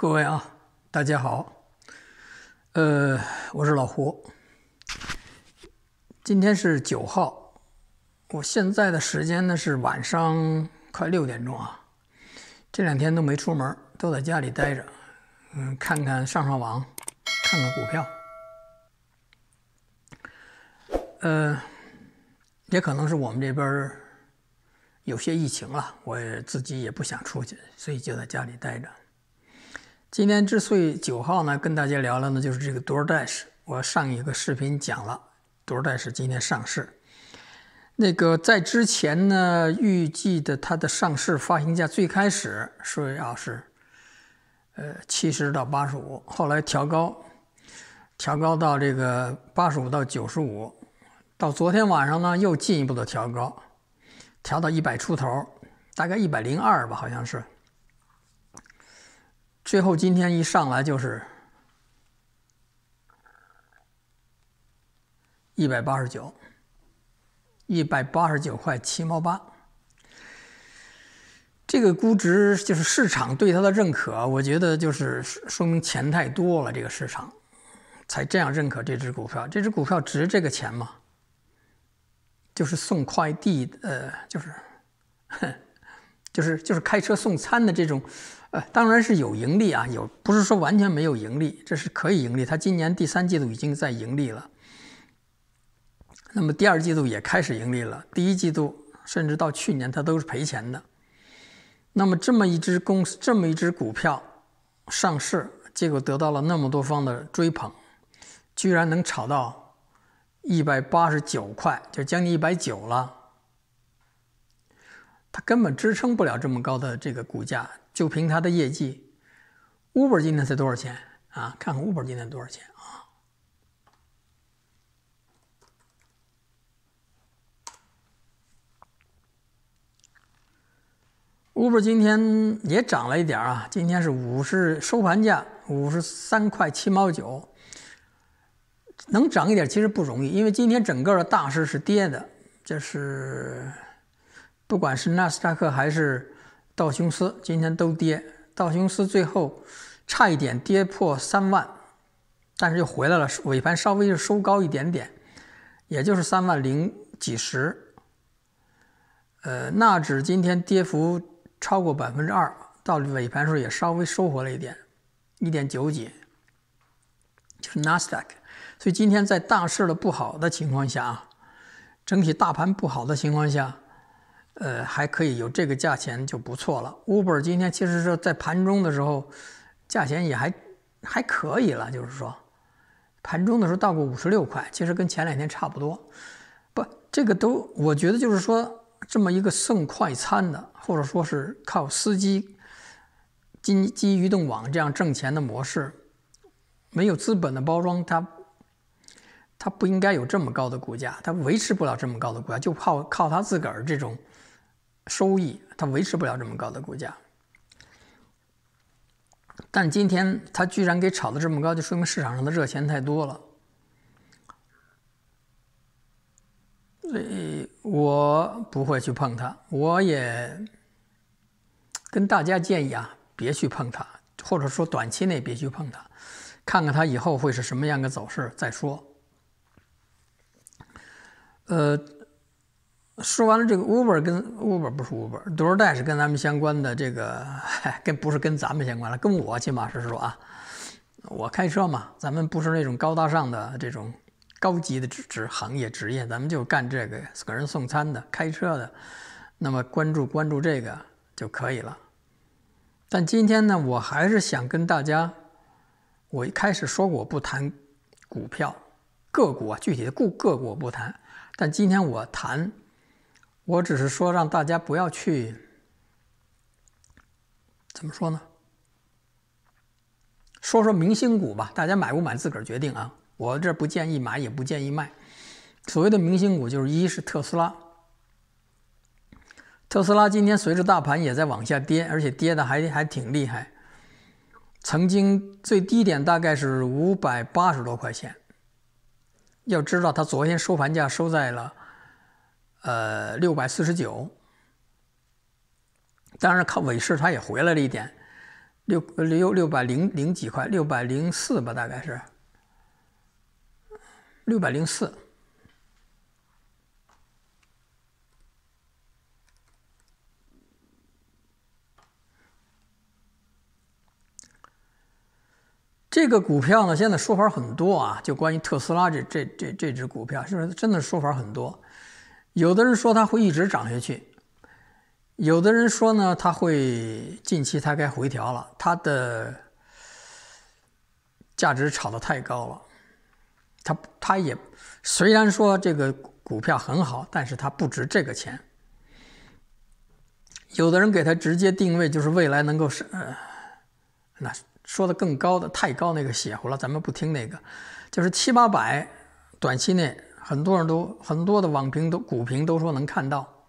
各位啊，大家好，呃，我是老胡。今天是九号，我现在的时间呢是晚上快六点钟啊。这两天都没出门，都在家里待着，嗯，看看上上网，看看股票。呃，也可能是我们这边有些疫情了，我自己也不想出去，所以就在家里待着。今天之所以九号呢，跟大家聊聊呢，就是这个 DoorDash。我上一个视频讲了 DoorDash 今天上市。那个在之前呢，预计的它的上市发行价最开始是要是呃七十到八十五，后来调高，调高到这个八十五到九十五，到昨天晚上呢又进一步的调高，调到一百出头，大概一百零二吧，好像是。最后今天一上来就是一百八十九，一百八十九块七毛八，这个估值就是市场对它的认可。我觉得就是说明钱太多了，这个市场才这样认可这只股票。这只股票值这个钱吗？就是送快递，呃，就是，就是就是开车送餐的这种。呃，当然是有盈利啊，有不是说完全没有盈利，这是可以盈利。它今年第三季度已经在盈利了，那么第二季度也开始盈利了，第一季度甚至到去年它都是赔钱的。那么这么一只公这么一只股票上市，结果得到了那么多方的追捧，居然能炒到一百八十九块，就将近一百九了。它根本支撑不了这么高的这个股价。就凭它的业绩，Uber 今天才多少钱啊？看看 Uber 今天多少钱啊？Uber 今天也涨了一点啊，今天是五十收盘价五十三块七毛九，能涨一点其实不容易，因为今天整个的大势是跌的，就是不管是纳斯达克还是。道琼斯今天都跌，道琼斯最后差一点跌破三万，但是又回来了，尾盘稍微收高一点点，也就是三万零几十。呃，纳指今天跌幅超过百分之二，到尾盘时候也稍微收回了一点，一点九几，就是纳斯达克。所以今天在大势的不好的情况下啊，整体大盘不好的情况下。呃，还可以有这个价钱就不错了。Uber 今天其实是在盘中的时候，价钱也还还可以了，就是说盘中的时候到过五十六块，其实跟前两天差不多。不，这个都我觉得就是说，这么一个送快餐的，或者说是靠司机基基于动网这样挣钱的模式，没有资本的包装，它它不应该有这么高的股价，它维持不了这么高的股价，就靠靠它自个儿这种。收益它维持不了这么高的股价，但今天它居然给炒的这么高，就说明市场上的热钱太多了，所以我不会去碰它。我也跟大家建议啊，别去碰它，或者说短期内别去碰它，看看它以后会是什么样的走势再说。呃。说完了这个 Uber 跟 Uber 不是 Uber，多少代是跟咱们相关的这个，跟不是跟咱们相关了，跟我起码是说啊，我开车嘛，咱们不是那种高大上的这种高级的职职行业职业，咱们就干这个给人送餐的、开车的，那么关注关注这个就可以了。但今天呢，我还是想跟大家，我一开始说过我不谈股票个股啊，具体的股个股我不谈，但今天我谈。我只是说让大家不要去，怎么说呢？说说明星股吧，大家买不买自个儿决定啊。我这不建议买，也不建议卖。所谓的明星股就是一是特斯拉，特斯拉今天随着大盘也在往下跌，而且跌的还还挺厉害。曾经最低点大概是五百八十多块钱。要知道，它昨天收盘价收在了。呃，六百四十九，当然看尾市它也回来了一点，六六六百零零几块，六百零四吧，大概是六百零四。这个股票呢，现在说法很多啊，就关于特斯拉这这这这只股票，是不是真的说法很多？有的人说它会一直涨下去，有的人说呢，它会近期它该回调了，它的价值炒得太高了，它它也虽然说这个股票很好，但是它不值这个钱。有的人给它直接定位就是未来能够是呃，那说的更高的太高那个邪乎了，咱们不听那个，就是七八百，短期内。很多人都很多的网评都股评都说能看到，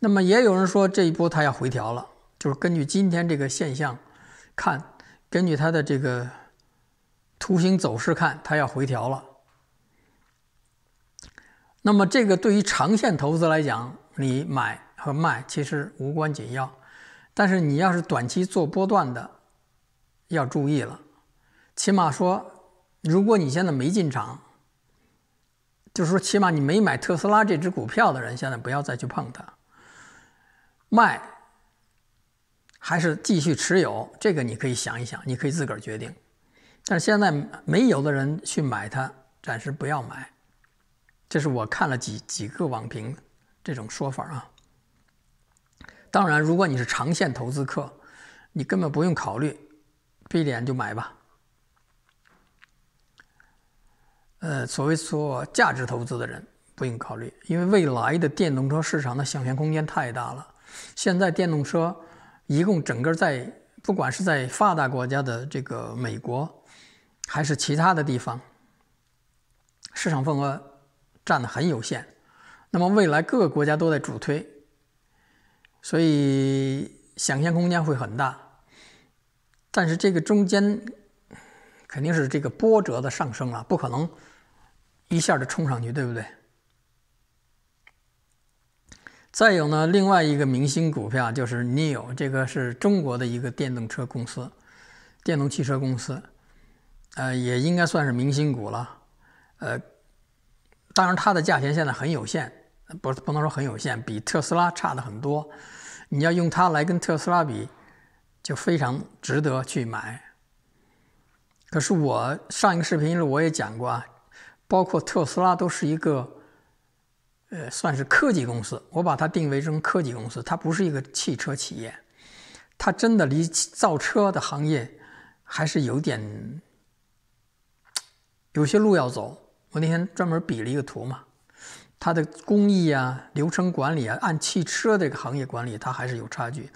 那么也有人说这一波它要回调了，就是根据今天这个现象看，根据它的这个图形走势看，它要回调了。那么这个对于长线投资来讲，你买和卖其实无关紧要，但是你要是短期做波段的，要注意了，起码说如果你现在没进场。就是说，起码你没买特斯拉这只股票的人，现在不要再去碰它。卖还是继续持有，这个你可以想一想，你可以自个儿决定。但是现在没有的人去买它，暂时不要买。这是我看了几几个网评，这种说法啊。当然，如果你是长线投资客，你根本不用考虑，必点就买吧。呃，所谓做价值投资的人不用考虑，因为未来的电动车市场的想象空间太大了。现在电动车一共整个在，不管是在发达国家的这个美国，还是其他的地方，市场份额占的很有限。那么未来各个国家都在主推，所以想象空间会很大。但是这个中间肯定是这个波折的上升了，不可能。一下就冲上去，对不对？再有呢，另外一个明星股票就是 NIO，这个是中国的一个电动车公司，电动汽车公司，呃，也应该算是明星股了，呃，当然它的价钱现在很有限，不不能说很有限，比特斯拉差的很多。你要用它来跟特斯拉比，就非常值得去买。可是我上一个视频里我也讲过啊。包括特斯拉都是一个，呃，算是科技公司，我把它定为成科技公司。它不是一个汽车企业，它真的离造车的行业还是有点有些路要走。我那天专门比了一个图嘛，它的工艺啊、流程管理啊，按汽车这个行业管理，它还是有差距。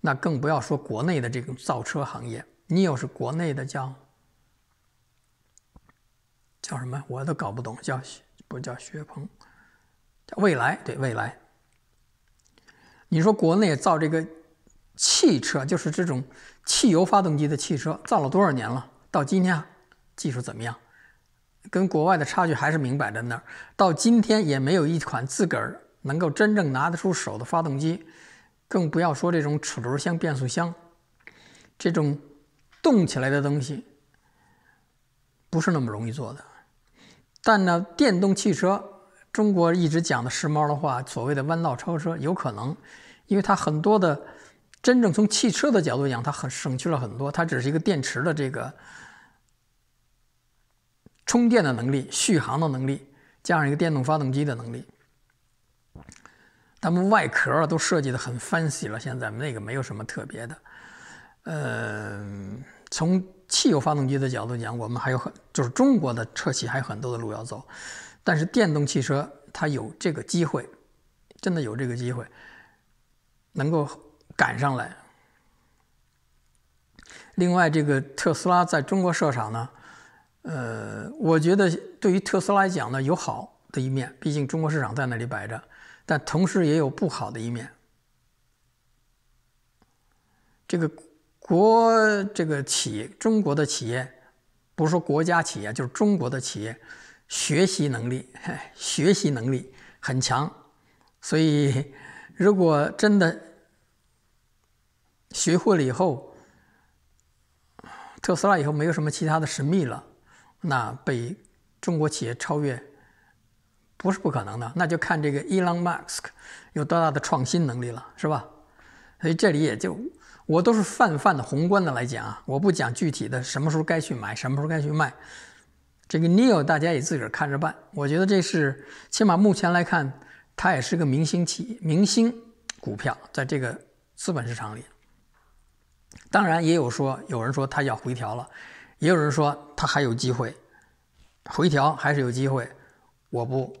那更不要说国内的这种造车行业，你要是国内的叫。叫什么？我都搞不懂，叫不叫薛鹏？叫未来？对，未来。你说国内造这个汽车，就是这种汽油发动机的汽车，造了多少年了？到今天技术怎么样？跟国外的差距还是明摆在那儿。到今天也没有一款自个儿能够真正拿得出手的发动机，更不要说这种齿轮箱、变速箱这种动起来的东西，不是那么容易做的。但呢，电动汽车，中国一直讲的时髦的话，所谓的弯道超车有可能，因为它很多的真正从汽车的角度讲，它很省去了很多，它只是一个电池的这个充电的能力、续航的能力，加上一个电动发动机的能力。他们外壳都设计的很 fancy 了，现在那个没有什么特别的，嗯，从。汽油发动机的角度讲，我们还有很就是中国的车企还有很多的路要走，但是电动汽车它有这个机会，真的有这个机会能够赶上来。另外，这个特斯拉在中国市场呢，呃，我觉得对于特斯拉来讲呢，有好的一面，毕竟中国市场在那里摆着，但同时也有不好的一面，这个。国这个企，业，中国的企业，不是说国家企业，就是中国的企业，学习能力，学习能力很强。所以，如果真的学会了以后，特斯拉以后没有什么其他的神秘了，那被中国企业超越，不是不可能的。那就看这个 Elon Musk 有多大的创新能力了，是吧？所以这里也就我都是泛泛的宏观的来讲啊，我不讲具体的什么时候该去买，什么时候该去卖。这个 Neil 大家也自个儿看着办。我觉得这是起码目前来看，它也是个明星企业、明星股票，在这个资本市场里。当然也有说，有人说它要回调了，也有人说它还有机会回调，还是有机会。我不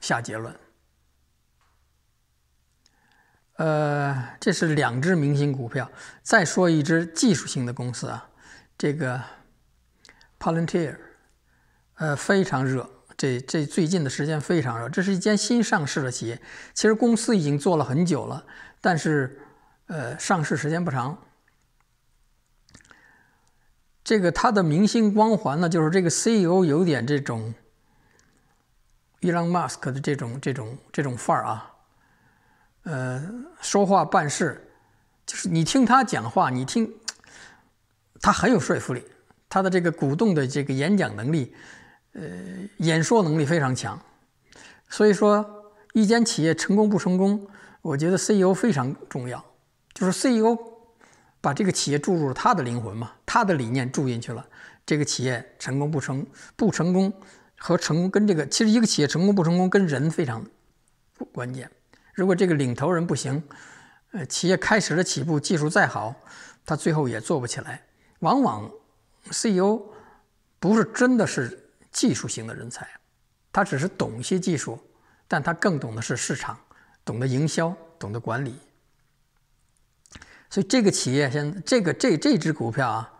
下结论。呃，这是两只明星股票。再说一只技术性的公司啊，这个 Palantir，呃，非常热，这这最近的时间非常热。这是一间新上市的企业，其实公司已经做了很久了，但是呃，上市时间不长。这个它的明星光环呢，就是这个 CEO 有点这种 Elon Musk 的这种这种这种范儿啊。呃，说话办事，就是你听他讲话，你听他很有说服力，他的这个鼓动的这个演讲能力，呃，演说能力非常强。所以说，一间企业成功不成功，我觉得 CEO 非常重要，就是 CEO 把这个企业注入了他的灵魂嘛，他的理念注进去了，这个企业成功不成不成功和成功跟这个其实一个企业成功不成功跟人非常关键。如果这个领头人不行，呃，企业开始了起步，技术再好，他最后也做不起来。往往，CEO 不是真的是技术型的人才，他只是懂一些技术，但他更懂的是市场，懂得营销，懂得管理。所以这个企业现这个这这只股票啊，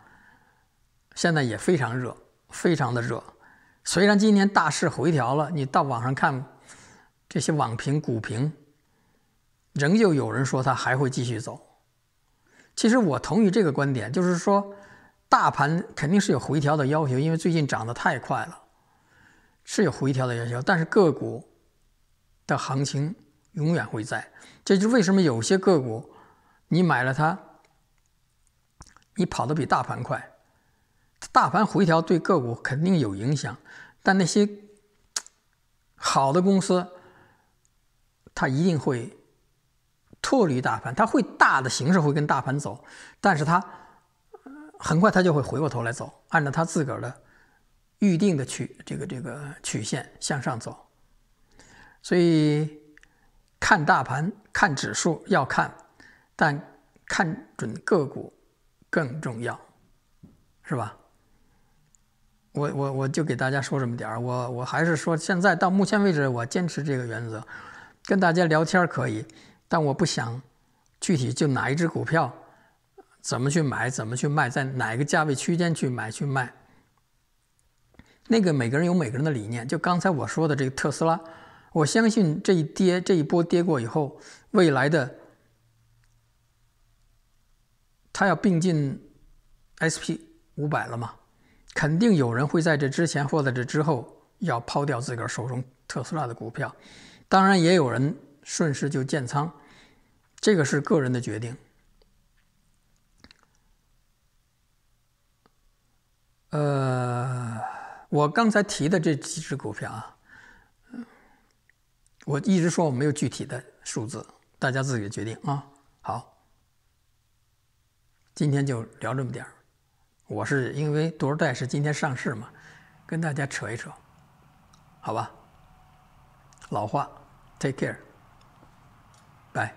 现在也非常热，非常的热。虽然今天大势回调了，你到网上看这些网评、股评。仍旧有人说它还会继续走，其实我同意这个观点，就是说大盘肯定是有回调的要求，因为最近涨得太快了，是有回调的要求。但是个股的行情永远会在，这就是为什么有些个股你买了它，你跑得比大盘快。大盘回调对个股肯定有影响，但那些好的公司，它一定会。脱离大盘，它会大的形式会跟大盘走，但是它，很快它就会回过头来走，按照它自个儿的预定的曲这个这个曲线向上走。所以看大盘、看指数要看，但看准个股更重要，是吧？我我我就给大家说这么点儿，我我还是说现在到目前为止我坚持这个原则，跟大家聊天可以。但我不想具体就哪一只股票怎么去买、怎么去卖，在哪个价位区间去买、去卖。那个每个人有每个人的理念。就刚才我说的这个特斯拉，我相信这一跌、这一波跌过以后，未来的它要并进 S P 五百了嘛？肯定有人会在这之前或者这之后要抛掉自个儿手中特斯拉的股票，当然也有人。顺势就建仓，这个是个人的决定。呃，我刚才提的这几只股票啊，我一直说我没有具体的数字，大家自己决定啊。好，今天就聊这么点儿。我是因为多少代是今天上市嘛，跟大家扯一扯，好吧。老话，take care。Bye.